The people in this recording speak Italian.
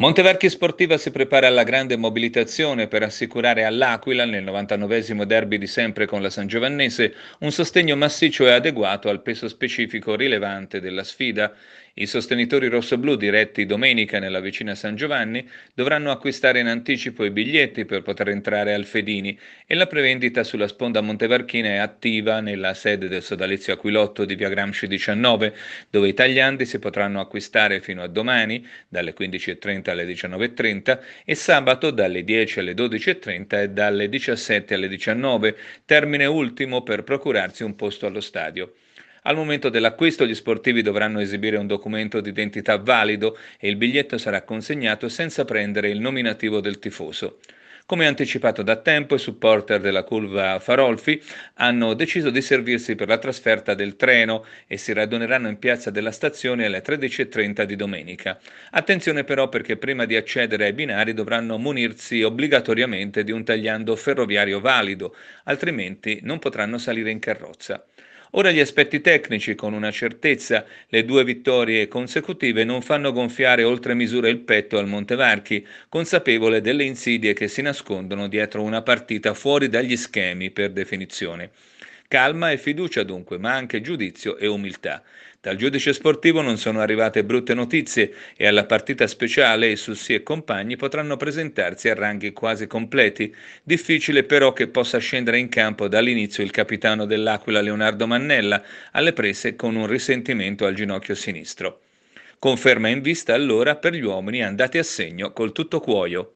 Montevecchi Sportiva si prepara alla grande mobilitazione per assicurare all'Aquila, nel 99 derby di sempre con la San Giovannese, un sostegno massiccio e adeguato al peso specifico rilevante della sfida. I sostenitori rossoblù diretti domenica nella vicina San Giovanni dovranno acquistare in anticipo i biglietti per poter entrare al Fedini e la prevendita sulla sponda montevarchina è attiva nella sede del sodalizio Aquilotto di via Gramsci 19, dove i tagliandi si potranno acquistare fino a domani dalle 15.30 alle 19.30 e sabato dalle 10 alle 12.30 e dalle 17 alle 19, termine ultimo per procurarsi un posto allo stadio. Al momento dell'acquisto gli sportivi dovranno esibire un documento d'identità valido e il biglietto sarà consegnato senza prendere il nominativo del tifoso. Come anticipato da tempo, i supporter della curva Farolfi hanno deciso di servirsi per la trasferta del treno e si raduneranno in piazza della stazione alle 13.30 di domenica. Attenzione però perché prima di accedere ai binari dovranno munirsi obbligatoriamente di un tagliando ferroviario valido, altrimenti non potranno salire in carrozza. Ora gli aspetti tecnici, con una certezza, le due vittorie consecutive non fanno gonfiare oltre misura il petto al Montevarchi, consapevole delle insidie che si nascondono dietro una partita fuori dagli schemi per definizione. Calma e fiducia dunque, ma anche giudizio e umiltà. Dal giudice sportivo non sono arrivate brutte notizie e alla partita speciale i Sussi e compagni potranno presentarsi a ranghi quasi completi. Difficile però che possa scendere in campo dall'inizio il capitano dell'Aquila Leonardo Mannella, alle prese con un risentimento al ginocchio sinistro. Conferma in vista allora per gli uomini andati a segno col tutto cuoio.